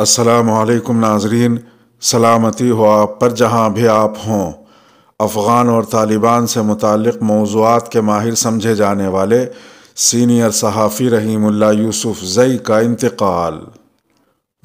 असलकम नाजरीन सलामती हो आप पर जहाँ भी आप हों अफ़गान और तालिबान से मुतक़ मौजूद के माहिर समझे जाने वाले सीनियर सहाफ़ी रहीमुल्ला यूसुफ जई का इंतकाल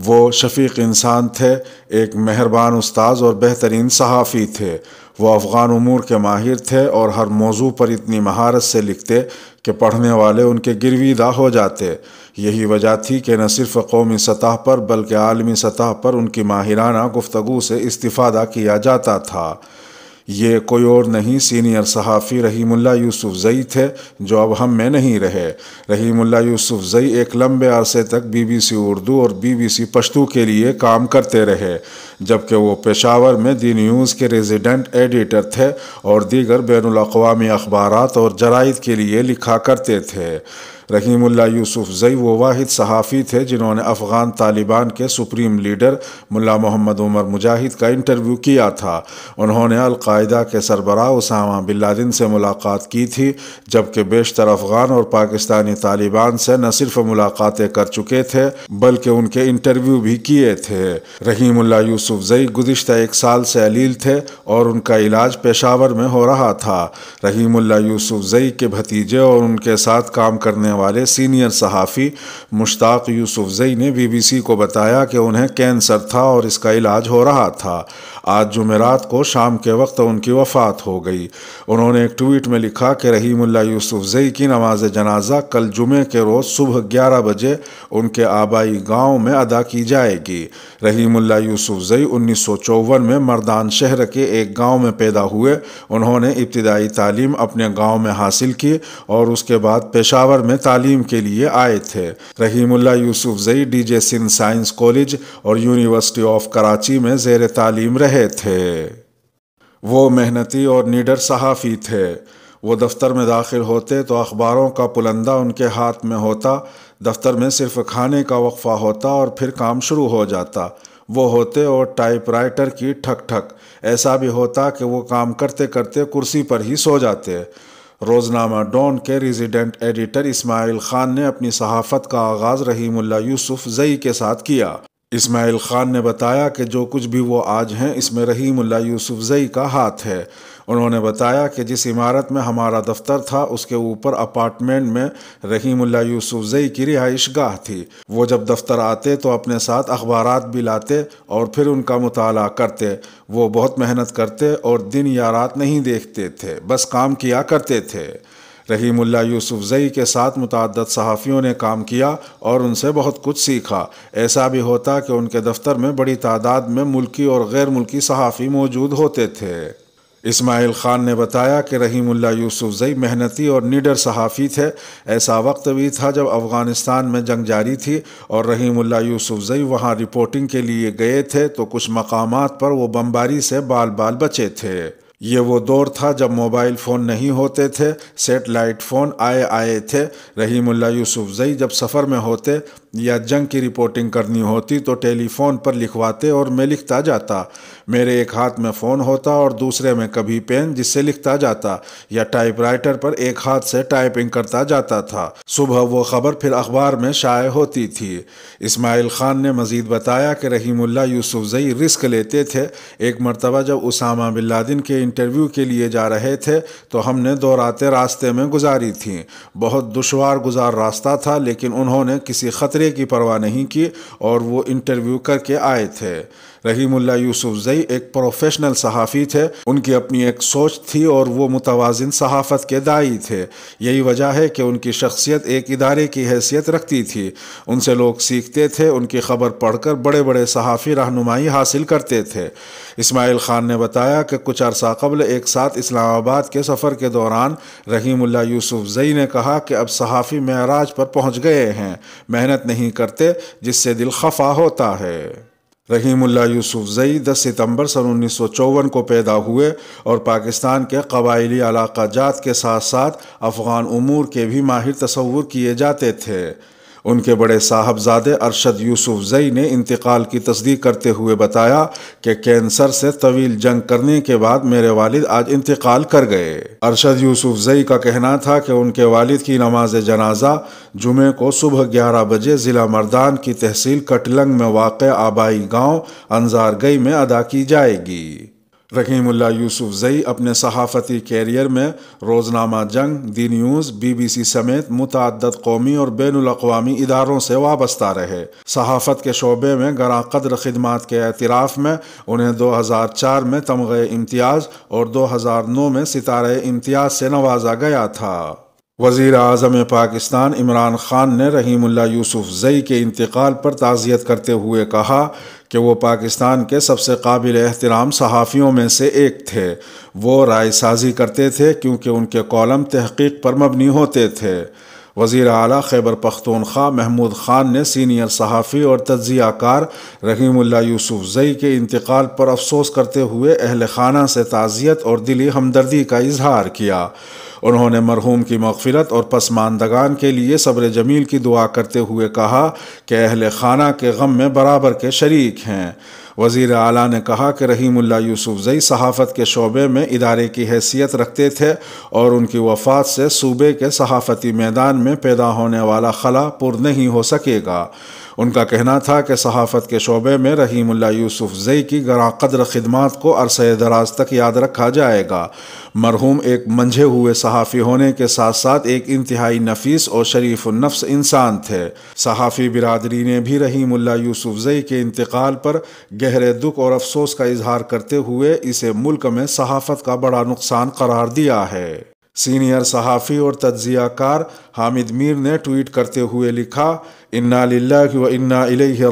वो शफीक इंसान थे एक मेहरबान उस्ताद और बेहतरीन सहाफ़ी थे वो अफ़गान अमूर के माहिर थे और हर मौजू पर इतनी महारत से लिखते कि पढ़ने वाले उनके गिरवीदा हो जाते यही वजह थी कि न सिर्फ कौमी सतह पर बल्कि आलमी सतह पर उनकी माहिराना गुफ्तु से इस्तीफ़ादा किया जाता था ये कोई और नहीं सीनियर सहाफ़ी रहीमुल्ला यूसुफ जई थे जो अब हम में नहीं रहे रहीमुल्ला यूसुफ जई एक लंबे अरसे तक बीबीसी उर्दू और बीबीसी पश्तू के लिए काम करते रहे जबकि वो पेशावर में दी न्यूज़ के रेजिडेंट एडिटर थे और दीगर बैन अवी अखबार और जराइद के लिए लिखा करते थे रहीमुल्ला यूसुफ जई वो वाद सहाफ़ी थे जिन्होंने अफ़गान तालिबान के सुप्रीम लीडर मुला मोहम्मद उमर मुजाहिद का इंटरव्यू किया था उन्होंने अलकायदा के सरबरा उसामा बिल्लादिन से मुलाकात की थी जबकि बेशतर अफ़गान और पाकिस्तानी तालिबान से न सिर्फ मुलाकातें कर चुके थे बल्कि उनके इंटरव्यू भी किए थे रहीमुल्ला यूसुफ जई गुजत एक साल से अलील थे और उनका इलाज पेशावर में हो रहा था रहीमुल्ला यूसुफ जई के भतीजे और उनके साथ काम करने वाले सीनियर सहाफ़ी मुश्ताक यूसुफजई ने बीबीसी को बताया कि उन्हें कैंसर था और इसका इलाज हो रहा था आज जुमेरात को शाम के वक्त उनकी वफ़ात हो गई उन्होंने एक ट्वीट में लिखा कि रहीमुल्ला यूसुफजई की नमाज जनाजा कल जुमे के रोज़ सुबह ग्यारह बजे उनके आबाई गाँव में अदा की जाएगी रहीमुल्ला यूसुफजई उन्नीस सौ चौवन में मर्दान शहर के एक गाँव में पैदा हुए उन्होंने इब्तदाई तालीम अपने गाँव में हासिल की और उसके बाद पेशावर में तालीम के लिए आए थे Rahimullah Yusufzai D J Sindh science college और यूनिवर्सिटी ऑफ कराची में जेर तालीम रहे थे वो मेहनती और निडर सहाफ़ी थे वो दफ्तर में दाखिल होते तो अखबारों का पुलंदा उनके हाथ में होता दफ्तर में सिर्फ खाने का वक्फा होता और फिर काम शुरू हो जाता वो होते और टाइपराइटर की ठक ठक ऐसा भी होता कि वो काम करते करते कुर्सी पर ही सो जाते रोज़नामा डॉन के रेजिडेंट एडिटर इस्माइल ख़ान ने अपनी सहाफ़त का आगाज़ रहीमुल्ला यूसुफ ज़ई के साथ किया इसमाइल ख़ान ने बताया कि जो कुछ भी वो आज हैं इसमें रहीमुल्ला यूसुफजई का हाथ है उन्होंने बताया कि जिस इमारत में हमारा दफ्तर था उसके ऊपर अपार्टमेंट में रहीमुल्ला यूसुफई की रिहाइश गाह थी वो जब दफ्तर आते तो अपने साथ अखबार भी लाते और फिर उनका मताल करते वो बहुत मेहनत करते और दिन या रात नहीं देखते थे बस काम किया करते थे रही मुल्ला यूसुफ जई के साथ मुतद सहाफ़ियों ने काम किया और उनसे बहुत कुछ सीखा ऐसा भी होता कि उनके दफ्तर में बड़ी तादाद में मुल्की और गैर मुल्की सहाफ़ी मौजूद होते थे इसमाइल ख़ान ने बताया कि रहीमुल्ला यूसुफ जई मेहनती और निडर सहाफ़ी थे ऐसा वक्त भी था जब अफ़गानिस्तान में जंग जारी थी और रहीमुल्ला यूसुफ जई वहाँ रिपोर्टिंग के लिए गए थे तो कुछ मकाम पर वो बमबारी से बाल बाल बचे थे ये वो दौर था जब मोबाइल फ़ोन नहीं होते थे सेटेलाइट फ़ोन आए आए थे रहीमुल्ला यूसुफ़ जई जब सफ़र में होते या जंग की रिपोर्टिंग करनी होती तो टेलीफोन पर लिखवाते और मैं लिखता जाता मेरे एक हाथ में फ़ोन होता और दूसरे में कभी पेन जिससे लिखता जाता या टाइपराइटर पर एक हाथ से टाइपिंग करता जाता था सुबह वो खबर फिर अखबार में शाये होती थी इस्माइल ख़ान ने मज़ीद बताया कि रहीमुल्ला यूसुफजई रिस्क लेते थे एक मरतबा जब उसामा बिन के इंटरव्यू के लिए जा रहे थे तो हमने दो रातें रास्ते में गुजारी थी बहुत दुशवार गुजार रास्ता था लेकिन उन्होंने किसी ख़तरे खतरे की परवाह नहीं की और वो इंटरव्यू करके आए थे रहीमुल्ला यूसुफ जई एक प्रोफेशनल सहाफ़ी थे उनकी अपनी एक सोच थी और वो मुतवाजन सहाफ़त के दाई थे यही वजह है कि उनकी शख्सियत एक इदारे की हैसियत रखती थी उनसे लोग सीखते थे उनकी खबर पढ़कर बड़े बड़े सहाफ़ी रहनुमाई हासिल करते थे इसमाइल ख़ान ने बताया कि कुछ अरसा कबल एक साथ इस्लामाबाद के सफ़र के दौरान रहीमुल्ला यूसुफ जई ने कहा कि अब सहाफ़ी महराज पर पहुँच गए हैं मेहनत नहीं करते जिससे दिल खफा होता है रहीमुल्ला यूसुफ जई 10 सितंबर सन उन्नीस को पैदा हुए और पाकिस्तान के कबायली अलाका जात के साथ साथ अफ़गान अमूर के भी माहिर तस्वूर किए जाते थे उनके बड़े साहबजादे अरशद यूसुफ जई ने इंतकाल की तस्दीक करते हुए बताया कि कैंसर से तवील जंग करने के बाद मेरे वालिद आज इंतकाल कर गए अरशद यूसुफ जई का कहना था कि उनके वालिद की नमाज जनाजा जुमे को सुबह ग्यारह बजे ज़िला मर्दान की तहसील कटलंग में वाक़ आबाई गाँव अंजार गई में अदा की जाएगी रकीमुल्ला यूसुफ जई अपने सहाफ़ती कैरियर में रोज़नामा Jang the news B B C समेत मुतद कौमी और बैन अवी इदारों से वाबस्ता रहे सहाफ़त के शोबे में गरा कदर खदमात के अतराफ़ में उन्हें दो हज़ार चार में तमग़ इम्तियाज़ और दो हज़ार नौ में सितारे इम्तियाज़ से नवाजा गया था वज़ी अजम पाकिस्तान इमरान ख़ान ने रहीमुल्ला यूसुफ जई के इंतकाल पर ताज़ियत करते हुए कहा कि वो पाकिस्तान के सबसे काबिल एहतराम सहाफ़ियों में से एक थे वो राय साजी करते थे क्योंकि उनके कॉलम तहकीक पर मबनी होते थे वज़ी अली खैबर पख्तूनख्वा महमूद ख़ान ने सीनियर सहाफ़ी और तज्जियाकार रहीमुल्ला यूसुफ जई के इंतकाल पर अफसोस करते हुए अहल खाना से ताज़ियत और दिली हमदर्दी का इजहार किया उन्होंने मरहूम की मगफिरत और पसमानदगान के लिए सब्र जमील की दुआ करते हुए कहा कि अहल खाना के गम में बराबर के शरीक हैं वज़ी अला ने कहा कि रहीमुल्ला यूसुफ़ई सहाफ़त के शोबे में इदारे की हैसियत रखते थे और उनकी वफ़ात से सूबे के सहाफ़ती मैदान में पैदा होने वाला खला पुर नहीं हो सकेगा उनका कहना था कि सहाफ़त के शोबे में रहीमुल्ला यूसुफ जई की गरा कदर खदमात को अरसे दराज तक याद रखा जाएगा मरहूम एक मंझे हुए सहाफ़ी होने के साथ साथ एक इंतहाई नफीस और शरीफुलनफ्स इंसान थे सहाफ़ी बिरादरी ने भी रहीमुल्ला यूसुफ जई के इंतकाल पर गहरे दुख और अफसोस का इजहार करते हुए इसे मुल्क में सहाफ़त का बड़ा नुकसान करार दिया है सीनियर सहाफ़ी और तज्जियाकार हामिद मीर ने ट्वीट करते हुए लिखा इन्ना लाला व इन्ना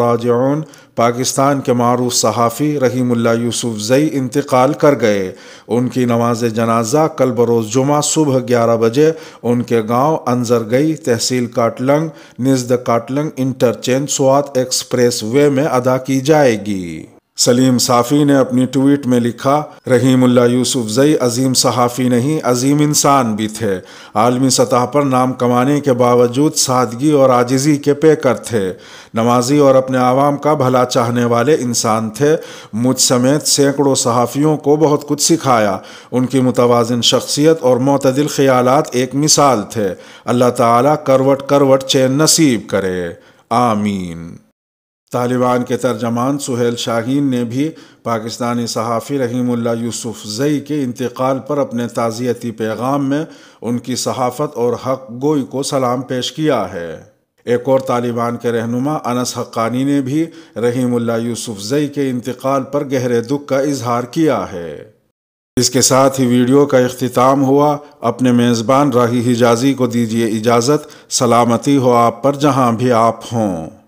राजन पाकिस्तान के मारूफ सहाफ़ी रहीमुल्ला यूसुफ जई इंतकाल कर गए उनकी नमाज जनाजा कल बरोज़ जुमा सुबह ग्यारह बजे उनके गांव अंजर गई तहसील काटलंग नज़द Katlang interchange Swat expressway में अदा की जाएगी सलीम साफ़ी ने अपनी ट्वीट में लिखा रहीमुल्ला यूसुफ जई अजीम सहाफ़ी नहीं अजीम इंसान भी थे आलमी सतह पर नाम कमाने के बावजूद सादगी और आजिज़ी के पेकर थे नमाजी और अपने आवाम का भला चाहने वाले इंसान थे मुझ समेत सैकड़ों सहाफ़ियों को बहुत कुछ सिखाया उनकी मुतवाजन शख्सियत और मतदिल ख्याल एक मिसाल थे अल्लाह तरवट करवट करवट चैन नसीब करे आमीन तालिबान के तर्जमान सुहेल शाहीन ने भी पाकिस्तानी सहाफ़ी रहीमुल्ला यूसुफ जई के इंतकाल पर अपने ताज़ियती पैगाम में उनकी सहाफ़त और हक गोई को सलाम पेश किया है एक और तालिबान के रहनुमा अनस हक्कानी ने भी रहीमुल्ला यूसुफ जई के इंतकाल पर गहरे दुख का इजहार किया है इसके साथ ही वीडियो का अख्ताम हुआ अपने मेज़बान राही हिजाजी को दीजिए इजाज़त सलामती हो आप पर जहाँ भी आप हों